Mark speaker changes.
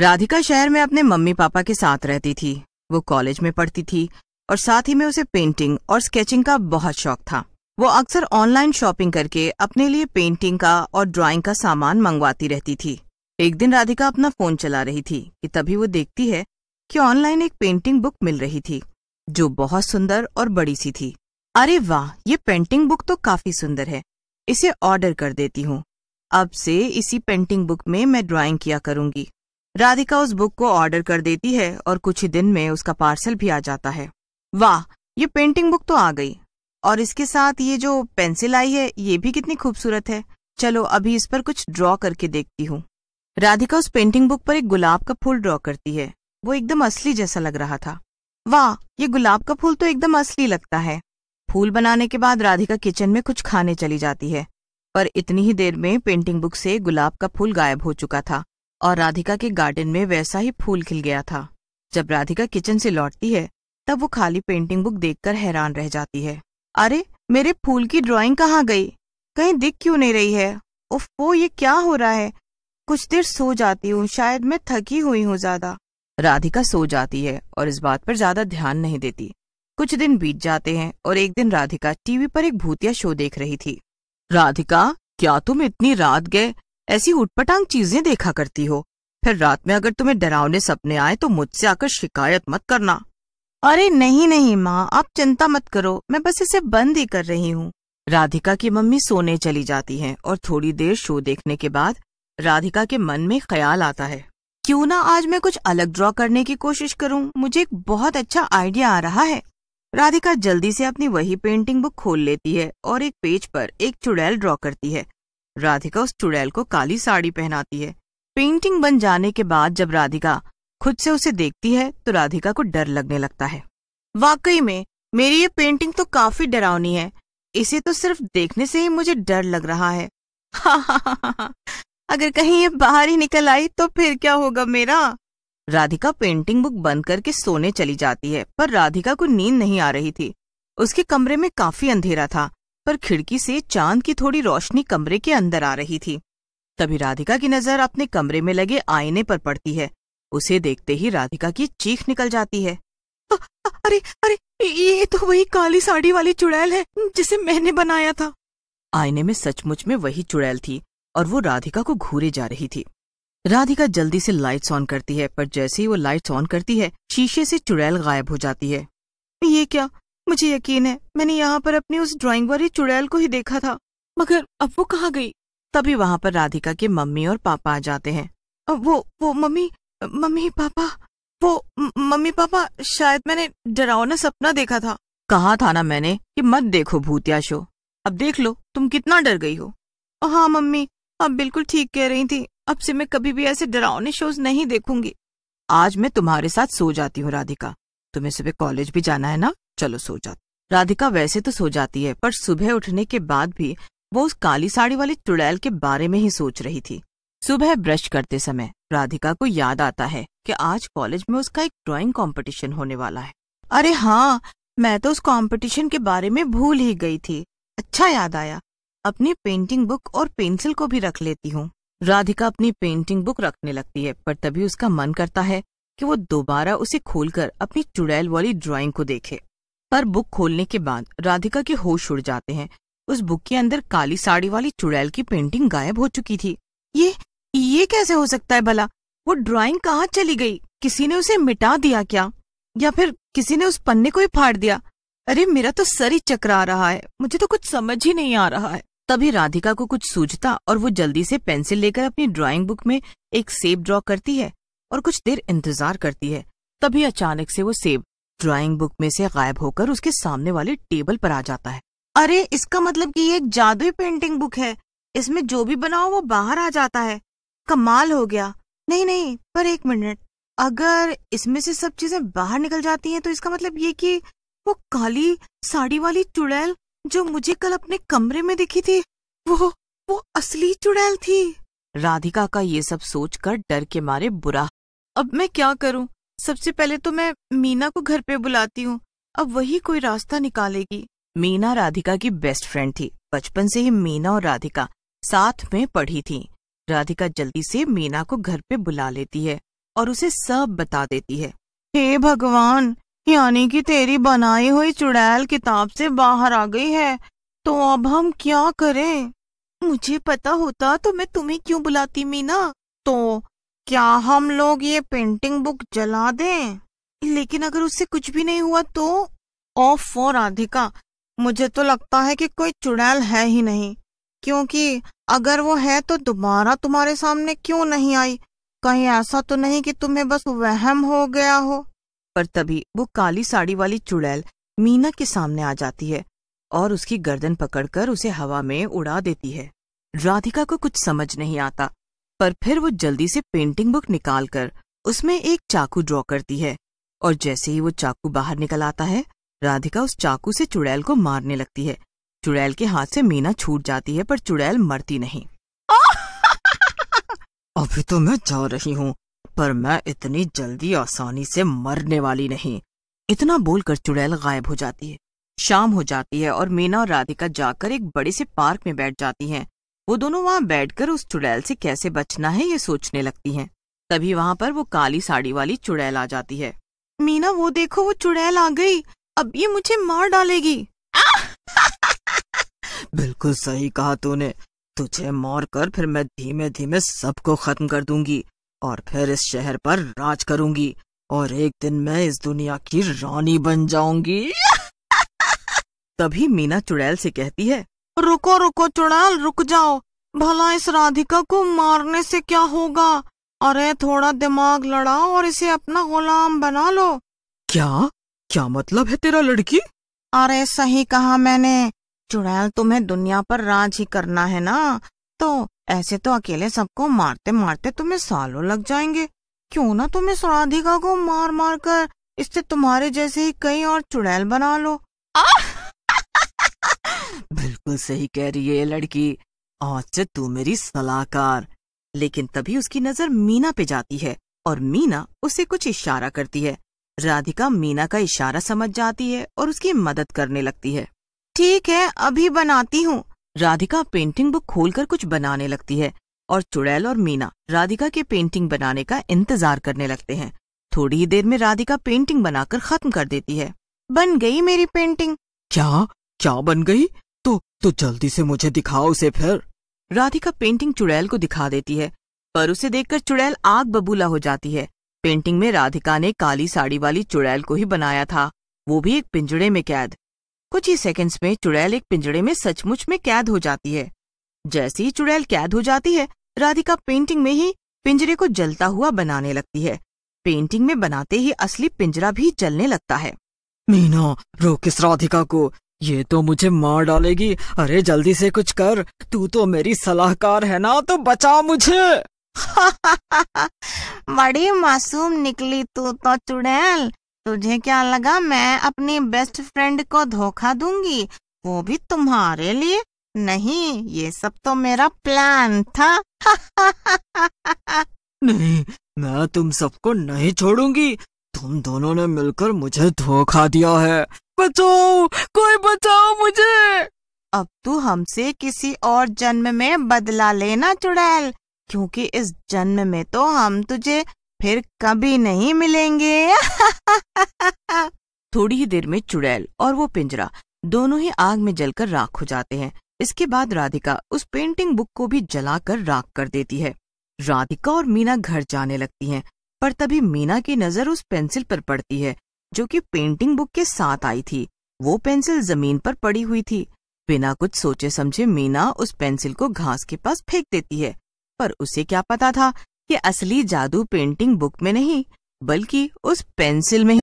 Speaker 1: राधिका शहर में अपने मम्मी पापा के साथ रहती थी वो कॉलेज में पढ़ती थी और साथ ही में उसे पेंटिंग और स्केचिंग का बहुत शौक था वो अक्सर ऑनलाइन शॉपिंग करके अपने लिए पेंटिंग का और ड्राइंग का सामान मंगवाती रहती थी एक दिन राधिका अपना फोन चला रही थी कि तभी वो देखती है कि ऑनलाइन एक पेंटिंग बुक मिल रही थी जो बहुत सुंदर और बड़ी सी थी अरे वाह ये पेंटिंग बुक तो काफी सुंदर है इसे ऑर्डर कर देती हूँ अब से इसी पेंटिंग बुक में मैं ड्राइंग किया करूंगी राधिका उस बुक को ऑर्डर कर देती है और कुछ ही दिन में उसका पार्सल भी आ जाता है वाह ये पेंटिंग बुक तो आ गई और इसके साथ ये जो पेंसिल आई है ये भी कितनी खूबसूरत है चलो अभी इस पर कुछ ड्रॉ करके देखती हूँ राधिका उस पेंटिंग बुक पर एक गुलाब का फूल ड्रॉ करती है वो एकदम असली जैसा लग रहा था वाह ये गुलाब का फूल तो एकदम असली लगता है फूल बनाने के बाद राधिका किचन में कुछ खाने चली जाती है पर इतनी ही देर में पेंटिंग बुक से गुलाब का फूल गायब हो चुका था और राधिका के गार्डन में वैसा ही फूल खिल गया था जब राधिका किचन से लौटती है तब वो खाली पेंटिंग बुक देखकर हैरान रह जाती है अरे मेरे फूल की ड्राइंग कहाँ गई कहीं दिख क्यों नहीं रही है उफ वो ये क्या हो रहा है कुछ देर सो जाती हूँ शायद मैं थकी हुई हूँ ज्यादा राधिका सो जाती है और इस बात पर ज्यादा ध्यान नहीं देती कुछ दिन बीत जाते हैं और एक दिन राधिका टीवी पर एक भूतिया शो देख रही थी राधिका क्या तुम इतनी रात गए ऐसी उटपटांग चीजें देखा करती हो फिर रात में अगर तुम्हें डरावने सपने आए तो मुझसे आकर शिकायत मत करना अरे नहीं नहीं माँ आप चिंता मत करो मैं बस इसे बंद ही कर रही हूँ राधिका की मम्मी सोने चली जाती हैं और थोड़ी देर शो देखने के बाद राधिका के मन में ख्याल आता है क्यों ना आज मैं कुछ अलग ड्रॉ करने की कोशिश करूं मुझे एक बहुत अच्छा आइडिया आ रहा है राधिका जल्दी से अपनी वही पेंटिंग बुक खोल लेती है और एक पेज पर एक चुड़ैल ड्रॉ करती है राधिका उस चुड़ैल को काली साड़ी पहनाती है पेंटिंग बन जाने के बाद जब राधिका खुद से उसे देखती है तो राधिका को डर लगने लगता है वाकई में मेरी ये पेंटिंग तो काफी डरावनी है इसे तो सिर्फ देखने से ही मुझे डर लग रहा है अगर कहीं ये बाहर ही निकल आई तो फिर क्या होगा मेरा राधिका पेंटिंग बुक बंद करके सोने चली जाती है पर राधिका को नींद नहीं आ रही थी उसके कमरे में काफी अंधेरा था पर खिड़की से चांद की थोड़ी रोशनी कमरे के अंदर आ रही थी तभी राधिका की नजर अपने कमरे में लगे आईने पर पड़ती है उसे देखते ही राधिका की चीख निकल जाती है आ, अरे अरे ये तो वही काली साड़ी वाली चुड़ैल है जिसे मैंने बनाया था आईने में सचमुच में वही चुड़ैल थी और वो राधिका को घूरे जा रही थी राधिका जल्दी से लाइट्स ऑन करती है पर जैसे ही वो लाइट्स ऑन करती है शीशे से चुड़ैल गायब हो जाती है ये क्या मुझे यकीन है मैंने यहाँ पर अपनी उस ड्राइंग वाली चुड़ैल को ही देखा था मगर अब वो कहाँ गई तभी वहाँ पर राधिका के मम्मी और पापा आ जाते हैं वो वो मम्मी मम्मी पापा वो मम्मी पापा शायद मैंने डरावना सपना देखा था कहा था ना मैंने कि मत देखो भूतिया शो अब देख लो तुम कितना डर गई हो हाँ मम्मी आप बिल्कुल ठीक कह रही थी अब से मैं कभी भी ऐसे डरावने शोज नहीं देखूंगी आज मैं तुम्हारे साथ सो जाती हूँ राधिका तुम्हें सुबह कॉलेज भी जाना है ना चलो सो जा राधिका वैसे तो सो जाती है पर सुबह उठने के बाद भी वो उस काली साड़ी वाली चुड़ैल के बारे में ही सोच रही थी सुबह ब्रश करते समय राधिका को याद आता है कि आज कॉलेज में उसका एक ड्राइंग कंपटीशन होने वाला है अरे हाँ मैं तो उस कंपटीशन के बारे में भूल ही गई थी अच्छा याद आया अपनी पेंटिंग बुक और पेंसिल को भी रख लेती हूँ राधिका अपनी पेंटिंग बुक रखने लगती है पर तभी उसका मन करता है कि वो दोबारा उसे खोलकर अपनी चुड़ैल वाली ड्राइंग को देखे पर बुक खोलने के बाद राधिका के होश उड़ जाते हैं उस बुक के अंदर काली साड़ी वाली चुड़ैल की पेंटिंग गायब हो चुकी थी ये ये कैसे हो सकता है भला वो ड्राइंग कहाँ चली गई किसी ने उसे मिटा दिया क्या या फिर किसी ने उस पन्ने को ही फाड़ दिया अरे मेरा तो सर ही चकरा रहा है मुझे तो कुछ समझ ही नहीं आ रहा है तभी राधिका को कुछ सूझता और वो जल्दी से पेंसिल लेकर अपनी ड्राइंग बुक में एक सेब ड्रॉ करती है और कुछ देर इंतजार करती है तभी अचानक से वो सेब ड्राइंग बुक में से गायब होकर उसके सामने वाले टेबल पर आ जाता है अरे इसका मतलब कि ये एक जादुई पेंटिंग बुक है इसमें जो भी बनाओ वो बाहर आ जाता है कमाल हो गया नहीं नहीं पर एक मिनट अगर इसमें से सब चीजें बाहर निकल जाती हैं तो इसका मतलब ये कि वो काली साड़ी वाली चुड़ैल जो मुझे कल अपने कमरे में दिखी थी वो वो असली चुड़ैल थी राधिका का ये सब सोचकर डर के मारे बुरा अब मैं क्या करूं सबसे पहले तो मैं मीना को घर पे बुलाती हूँ अब वही कोई रास्ता निकालेगी मीना राधिका की बेस्ट फ्रेंड थी बचपन से ही मीना और राधिका साथ में पढ़ी थी राधिका जल्दी से मीना को घर पे बुला लेती है और उसे सब बता देती है हे भगवान यानी कि तेरी बनाई हुई चुड़ैल किताब से बाहर आ गई है तो अब हम क्या करें मुझे पता होता तो मैं तुम्हें क्यों बुलाती मीना तो क्या हम लोग ये पेंटिंग बुक जला दें लेकिन अगर उससे कुछ भी नहीं हुआ तो ऑफ फॉर राधिका मुझे तो लगता है कि कोई चुड़ैल है ही नहीं क्योंकि अगर वो है तो दोबारा तुम्हारे सामने क्यों नहीं आई कहीं ऐसा तो नहीं कि तुम्हें बस वहम हो गया हो पर तभी वो काली साड़ी वाली चुड़ैल मीना के सामने आ जाती है और उसकी गर्दन पकड़कर उसे हवा में उड़ा देती है राधिका को कुछ समझ नहीं आता पर फिर वो जल्दी से पेंटिंग बुक निकालकर उसमें एक चाकू ड्रॉ करती है और जैसे ही वो चाकू बाहर निकल आता है राधिका उस चाकू से चुड़ैल को मारने लगती है चुड़ैल के हाथ से मीना छूट जाती है पर चुड़ैल मरती नहीं अभी तो मैं जा रही हूँ पर मैं इतनी जल्दी आसानी से मरने वाली नहीं इतना बोलकर चुड़ैल गायब हो जाती है शाम हो जाती है और मीना और राधिका जाकर एक बड़े से पार्क में बैठ जाती हैं वो दोनों वहां बैठकर उस चुड़ैल से कैसे बचना है ये सोचने लगती हैं। तभी वहां पर वो काली साड़ी वाली चुड़ैल आ जाती है मीना वो देखो वो चुड़ैल आ गई अब ये मुझे मार डालेगी बिल्कुल सही कहा तूने तुझे मार कर फिर मैं धीमे धीमे सबको खत्म कर दूंगी और फिर इस शहर पर राज करूंगी और एक दिन मैं इस दुनिया की रानी बन जाऊंगी तभी मीना चुड़ैल से कहती है रुको रुको चुड़ैल रुक जाओ भला इस राधिका को मारने से क्या होगा अरे थोड़ा दिमाग लड़ाओ और इसे अपना गुलाम बना लो क्या क्या मतलब है तेरा लड़की अरे सही कहा मैंने चुड़ैल तुम्हें दुनिया पर राज ही करना है ना तो ऐसे तो अकेले सबको मारते मारते तुम्हें सालों लग जाएंगे क्यों ना तुम इस राधिका को मार मार कर इससे तुम्हारे जैसे ही कई और चुड़ैल बना लो आ! बिल्कुल सही कह रही है लड़की औचत तू मेरी सलाहकार लेकिन तभी उसकी नजर मीना पे जाती है और मीना उसे कुछ इशारा करती है राधिका मीना का इशारा समझ जाती है और उसकी मदद करने लगती है ठीक है अभी बनाती हूँ राधिका पेंटिंग बुक खोलकर कुछ बनाने लगती है और चुड़ैल और मीना राधिका के पेंटिंग बनाने का इंतजार करने लगते हैं थोड़ी ही देर में राधिका पेंटिंग बनाकर खत्म कर देती है बन गई मेरी पेंटिंग क्या क्या बन गई तो तो जल्दी से मुझे दिखाओ उसे फिर राधिका पेंटिंग चुड़ैल को दिखा देती है पर उसे देखकर चुड़ैल आग बबूला हो जाती है पेंटिंग में राधिका ने काली साड़ी वाली चुड़ैल को ही बनाया था वो भी एक पिंजड़े में कैद कुछ ही सेकंड्स में चुड़ैल एक पिंजड़े में सचमुच में कैद हो जाती है जैसे ही चुड़ैल कैद हो जाती है राधिका पेंटिंग में ही पिंजरे को जलता हुआ बनाने लगती है पेंटिंग में बनाते ही असली पिंजरा भी जलने लगता है मीना रो किस राधिका को ये तो मुझे मार डालेगी अरे जल्दी से कुछ कर तू तो मेरी सलाहकार है ना तो बचा मुझे बड़ी मासूम निकली तू तो चुड़ैल तुझे क्या लगा मैं अपनी बेस्ट फ्रेंड को धोखा दूंगी वो भी तुम्हारे लिए नहीं ये सब तो मेरा प्लान था नहीं मैं तुम सबको नहीं छोड़ूंगी तुम दोनों ने मिलकर मुझे धोखा दिया है बचाओ कोई बचाओ मुझे अब तू हमसे किसी और जन्म में बदला लेना चुड़ैल क्योंकि इस जन्म में तो हम तुझे फिर कभी नहीं मिलेंगे थोड़ी ही देर में चुड़ैल और वो पिंजरा दोनों ही आग में जलकर राख हो जाते हैं इसके बाद राधिका उस पेंटिंग बुक को भी जलाकर राख कर देती है राधिका और मीना घर जाने लगती हैं पर तभी मीना की नजर उस पेंसिल पर पड़ती है जो कि पेंटिंग बुक के साथ आई थी वो पेंसिल जमीन पर पड़ी हुई थी बिना कुछ सोचे समझे मीना उस पेंसिल को घास के पास फेंक देती है पर उसे क्या पता था कि असली जादू पेंटिंग बुक में नहीं बल्कि उस पेंसिल में